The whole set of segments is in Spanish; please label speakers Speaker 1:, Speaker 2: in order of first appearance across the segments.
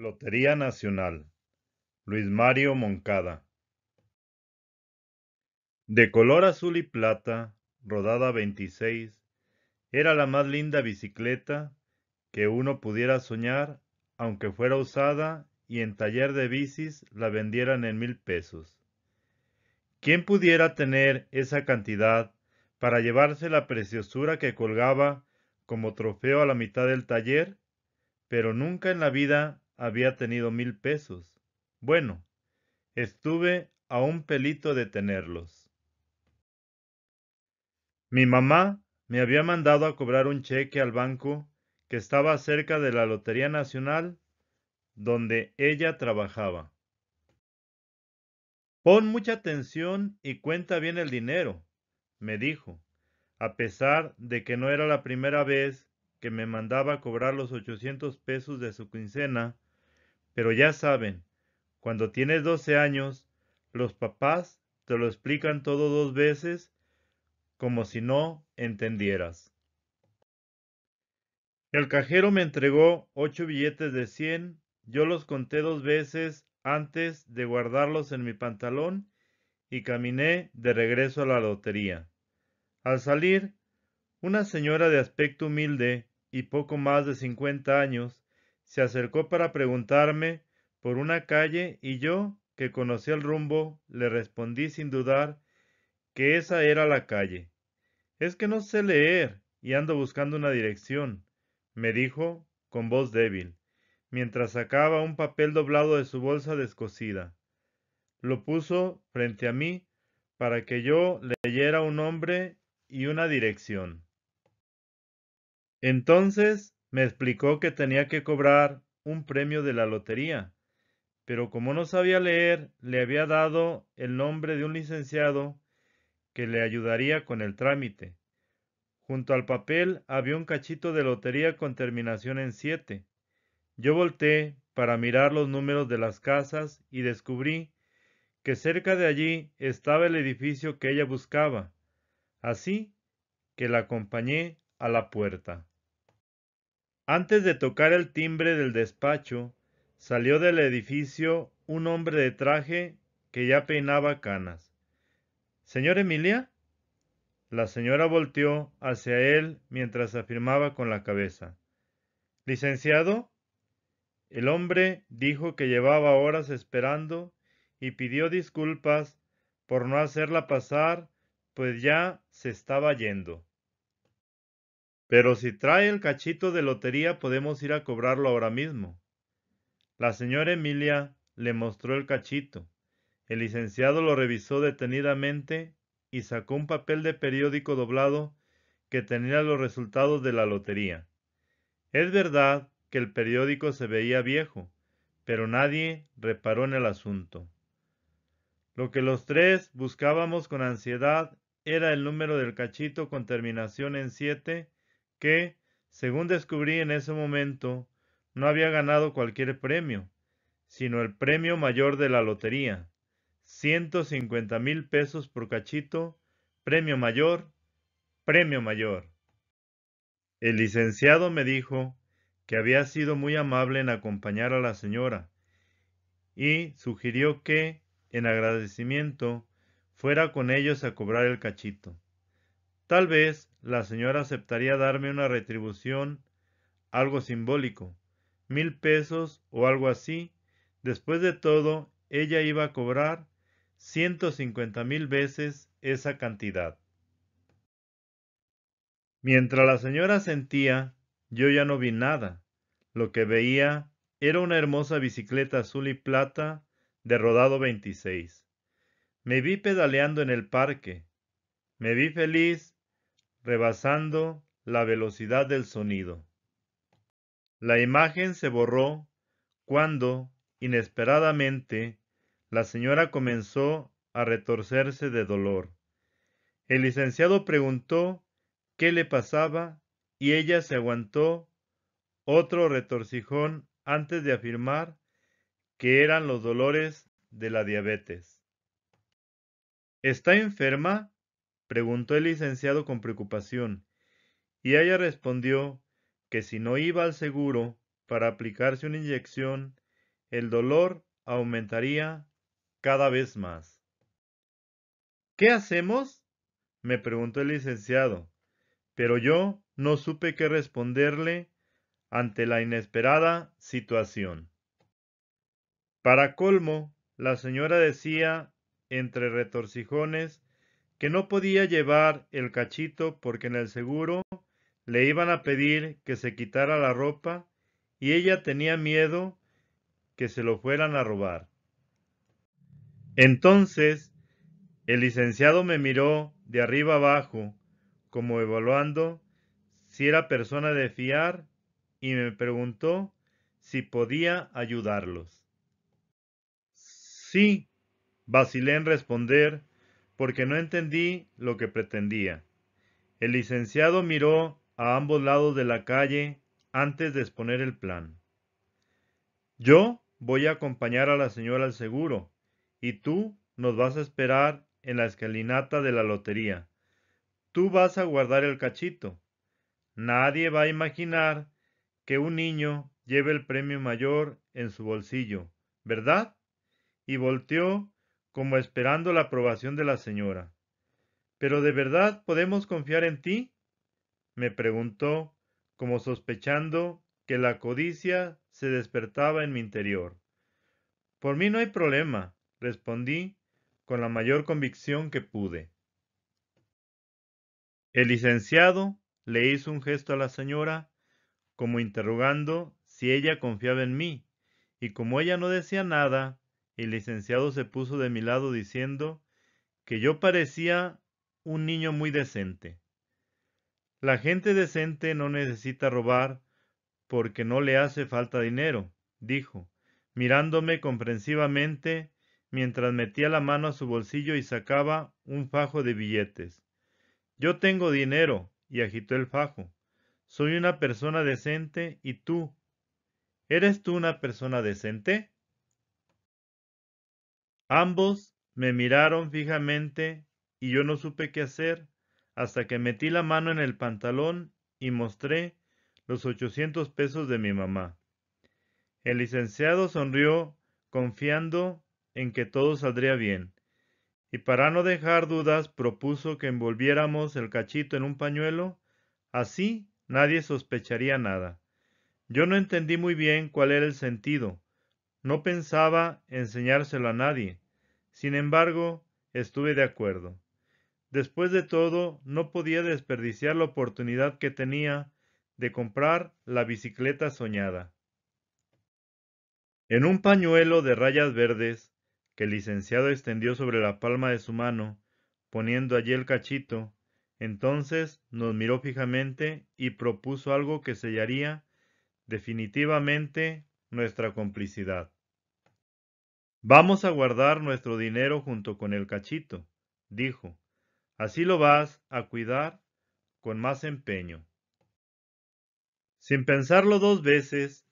Speaker 1: Lotería Nacional. Luis Mario Moncada. De color azul y plata, rodada 26, era la más linda bicicleta que uno pudiera soñar, aunque fuera usada y en taller de bicis la vendieran en mil pesos. ¿Quién pudiera tener esa cantidad para llevarse la preciosura que colgaba como trofeo a la mitad del taller? Pero nunca en la vida había tenido mil pesos. Bueno, estuve a un pelito de tenerlos. Mi mamá me había mandado a cobrar un cheque al banco que estaba cerca de la Lotería Nacional donde ella trabajaba. Pon mucha atención y cuenta bien el dinero, me dijo, a pesar de que no era la primera vez que me mandaba a cobrar los ochocientos pesos de su quincena pero ya saben, cuando tienes 12 años, los papás te lo explican todo dos veces como si no entendieras. El cajero me entregó ocho billetes de 100, yo los conté dos veces antes de guardarlos en mi pantalón y caminé de regreso a la lotería. Al salir, una señora de aspecto humilde y poco más de 50 años se acercó para preguntarme por una calle y yo, que conocía el rumbo, le respondí sin dudar que esa era la calle. Es que no sé leer y ando buscando una dirección, me dijo con voz débil, mientras sacaba un papel doblado de su bolsa descosida. Lo puso frente a mí para que yo leyera un nombre y una dirección. Entonces me explicó que tenía que cobrar un premio de la lotería, pero como no sabía leer, le había dado el nombre de un licenciado que le ayudaría con el trámite. Junto al papel había un cachito de lotería con terminación en siete. Yo volteé para mirar los números de las casas y descubrí que cerca de allí estaba el edificio que ella buscaba, así que la acompañé a la puerta. Antes de tocar el timbre del despacho, salió del edificio un hombre de traje que ya peinaba canas. ¿Señor Emilia? La señora volteó hacia él mientras afirmaba con la cabeza. ¿Licenciado? El hombre dijo que llevaba horas esperando y pidió disculpas por no hacerla pasar, pues ya se estaba yendo. Pero si trae el cachito de lotería podemos ir a cobrarlo ahora mismo. La señora Emilia le mostró el cachito. El licenciado lo revisó detenidamente y sacó un papel de periódico doblado que tenía los resultados de la lotería. Es verdad que el periódico se veía viejo, pero nadie reparó en el asunto. Lo que los tres buscábamos con ansiedad era el número del cachito con terminación en siete que, según descubrí en ese momento, no había ganado cualquier premio, sino el premio mayor de la lotería, 150 mil pesos por cachito, premio mayor, premio mayor. El licenciado me dijo que había sido muy amable en acompañar a la señora y sugirió que, en agradecimiento, fuera con ellos a cobrar el cachito. Tal vez la señora aceptaría darme una retribución, algo simbólico, mil pesos o algo así. Después de todo, ella iba a cobrar ciento cincuenta mil veces esa cantidad. Mientras la señora sentía, yo ya no vi nada. Lo que veía era una hermosa bicicleta azul y plata de rodado 26. Me vi pedaleando en el parque. Me vi feliz rebasando la velocidad del sonido. La imagen se borró cuando, inesperadamente, la señora comenzó a retorcerse de dolor. El licenciado preguntó qué le pasaba y ella se aguantó otro retorcijón antes de afirmar que eran los dolores de la diabetes. ¿Está enferma? preguntó el licenciado con preocupación, y ella respondió que si no iba al seguro para aplicarse una inyección, el dolor aumentaría cada vez más. ¿Qué hacemos? me preguntó el licenciado, pero yo no supe qué responderle ante la inesperada situación. Para colmo, la señora decía, entre retorcijones, que no podía llevar el cachito porque en el seguro le iban a pedir que se quitara la ropa y ella tenía miedo que se lo fueran a robar. Entonces, el licenciado me miró de arriba abajo, como evaluando si era persona de fiar, y me preguntó si podía ayudarlos. Sí, vacilé en responder porque no entendí lo que pretendía. El licenciado miró a ambos lados de la calle antes de exponer el plan. Yo voy a acompañar a la señora al seguro, y tú nos vas a esperar en la escalinata de la lotería. Tú vas a guardar el cachito. Nadie va a imaginar que un niño lleve el premio mayor en su bolsillo, ¿verdad? Y volteó como esperando la aprobación de la señora. ¿Pero de verdad podemos confiar en ti? me preguntó, como sospechando que la codicia se despertaba en mi interior. Por mí no hay problema, respondí con la mayor convicción que pude. El licenciado le hizo un gesto a la señora, como interrogando si ella confiaba en mí, y como ella no decía nada, el licenciado se puso de mi lado diciendo que yo parecía un niño muy decente. La gente decente no necesita robar porque no le hace falta dinero, dijo, mirándome comprensivamente mientras metía la mano a su bolsillo y sacaba un fajo de billetes. Yo tengo dinero, y agitó el fajo. Soy una persona decente y tú. ¿Eres tú una persona decente? Ambos me miraron fijamente y yo no supe qué hacer hasta que metí la mano en el pantalón y mostré los 800 pesos de mi mamá. El licenciado sonrió confiando en que todo saldría bien, y para no dejar dudas propuso que envolviéramos el cachito en un pañuelo, así nadie sospecharía nada. Yo no entendí muy bien cuál era el sentido, no pensaba enseñárselo a nadie, sin embargo, estuve de acuerdo. Después de todo, no podía desperdiciar la oportunidad que tenía de comprar la bicicleta soñada. En un pañuelo de rayas verdes que el licenciado extendió sobre la palma de su mano, poniendo allí el cachito, entonces nos miró fijamente y propuso algo que sellaría definitivamente nuestra complicidad. Vamos a guardar nuestro dinero junto con el cachito, dijo. Así lo vas a cuidar con más empeño. Sin pensarlo dos veces,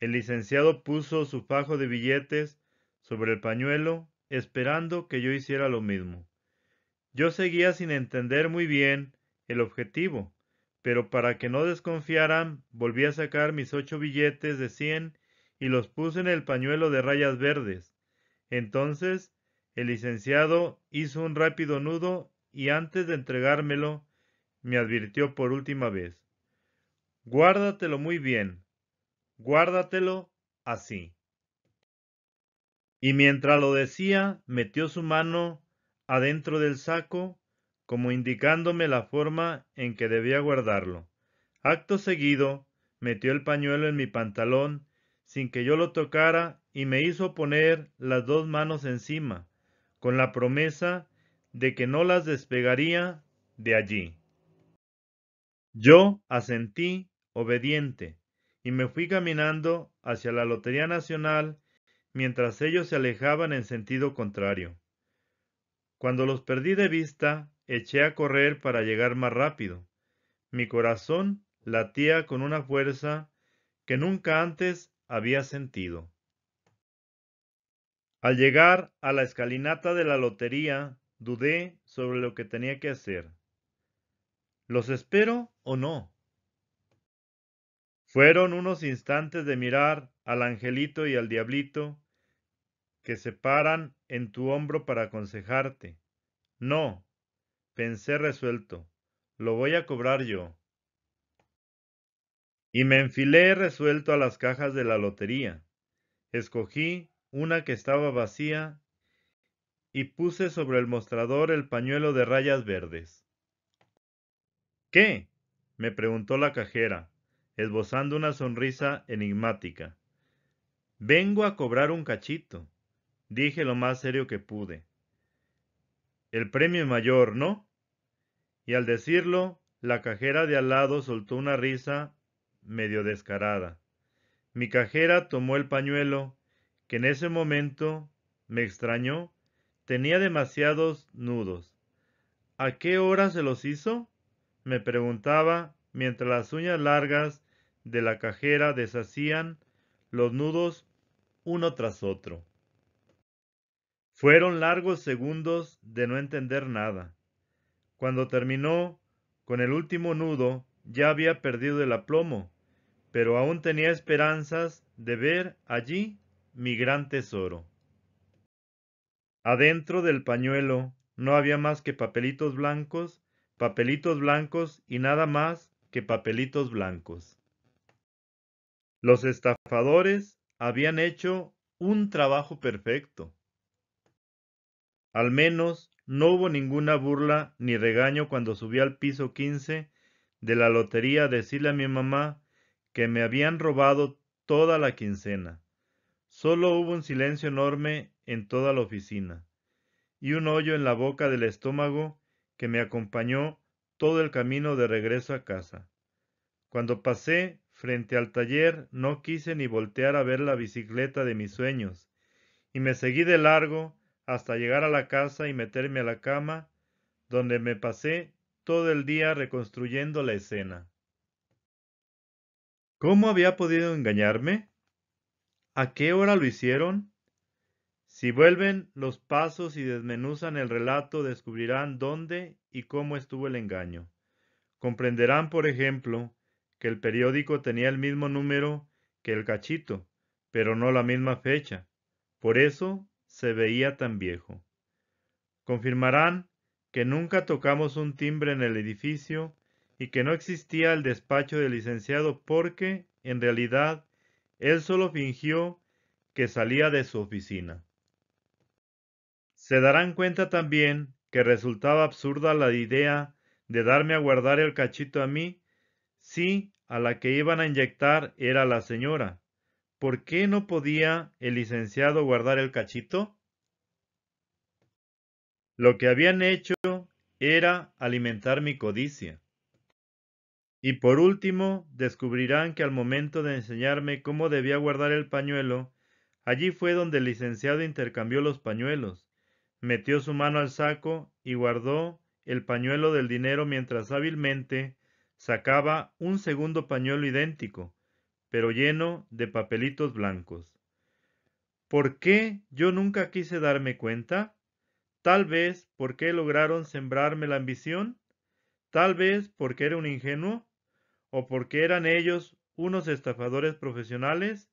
Speaker 1: el licenciado puso su fajo de billetes sobre el pañuelo, esperando que yo hiciera lo mismo. Yo seguía sin entender muy bien el objetivo, pero para que no desconfiaran, volví a sacar mis ocho billetes de cien y los puse en el pañuelo de rayas verdes entonces el licenciado hizo un rápido nudo y antes de entregármelo me advirtió por última vez. Guárdatelo muy bien. Guárdatelo así. Y mientras lo decía, metió su mano adentro del saco, como indicándome la forma en que debía guardarlo. Acto seguido, metió el pañuelo en mi pantalón sin que yo lo tocara y me hizo poner las dos manos encima, con la promesa de que no las despegaría de allí. Yo asentí obediente y me fui caminando hacia la Lotería Nacional mientras ellos se alejaban en sentido contrario. Cuando los perdí de vista, eché a correr para llegar más rápido. Mi corazón latía con una fuerza que nunca antes había sentido. Al llegar a la escalinata de la lotería, dudé sobre lo que tenía que hacer. ¿Los espero o no? Fueron unos instantes de mirar al angelito y al diablito que se paran en tu hombro para aconsejarte. No, pensé resuelto, lo voy a cobrar yo. Y me enfilé resuelto a las cajas de la lotería. Escogí una que estaba vacía, y puse sobre el mostrador el pañuelo de rayas verdes. ¿Qué? me preguntó la cajera, esbozando una sonrisa enigmática. Vengo a cobrar un cachito, dije lo más serio que pude. El premio mayor, ¿no? Y al decirlo, la cajera de al lado soltó una risa medio descarada. Mi cajera tomó el pañuelo que en ese momento me extrañó, tenía demasiados nudos. ¿A qué hora se los hizo? me preguntaba mientras las uñas largas de la cajera deshacían los nudos uno tras otro. Fueron largos segundos de no entender nada. Cuando terminó con el último nudo, ya había perdido el aplomo, pero aún tenía esperanzas de ver allí mi gran tesoro. Adentro del pañuelo no había más que papelitos blancos, papelitos blancos y nada más que papelitos blancos. Los estafadores habían hecho un trabajo perfecto. Al menos no hubo ninguna burla ni regaño cuando subí al piso 15 de la lotería a decirle a mi mamá que me habían robado toda la quincena. Solo hubo un silencio enorme en toda la oficina, y un hoyo en la boca del estómago que me acompañó todo el camino de regreso a casa. Cuando pasé frente al taller no quise ni voltear a ver la bicicleta de mis sueños, y me seguí de largo hasta llegar a la casa y meterme a la cama, donde me pasé todo el día reconstruyendo la escena. ¿Cómo había podido engañarme? ¿A qué hora lo hicieron? Si vuelven los pasos y desmenuzan el relato, descubrirán dónde y cómo estuvo el engaño. Comprenderán, por ejemplo, que el periódico tenía el mismo número que el cachito, pero no la misma fecha. Por eso se veía tan viejo. Confirmarán que nunca tocamos un timbre en el edificio y que no existía el despacho del licenciado porque, en realidad, él solo fingió que salía de su oficina. Se darán cuenta también que resultaba absurda la idea de darme a guardar el cachito a mí si a la que iban a inyectar era la señora. ¿Por qué no podía el licenciado guardar el cachito? Lo que habían hecho era alimentar mi codicia. Y por último, descubrirán que al momento de enseñarme cómo debía guardar el pañuelo, allí fue donde el licenciado intercambió los pañuelos, metió su mano al saco y guardó el pañuelo del dinero mientras hábilmente sacaba un segundo pañuelo idéntico, pero lleno de papelitos blancos. ¿Por qué yo nunca quise darme cuenta? Tal vez porque lograron sembrarme la ambición. Tal vez porque era un ingenuo o porque eran ellos unos estafadores profesionales,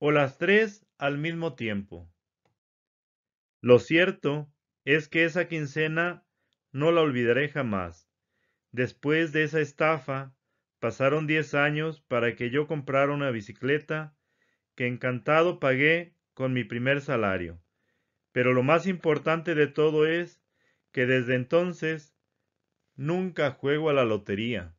Speaker 1: o las tres al mismo tiempo. Lo cierto es que esa quincena no la olvidaré jamás. Después de esa estafa, pasaron diez años para que yo comprara una bicicleta que encantado pagué con mi primer salario. Pero lo más importante de todo es que desde entonces nunca juego a la lotería.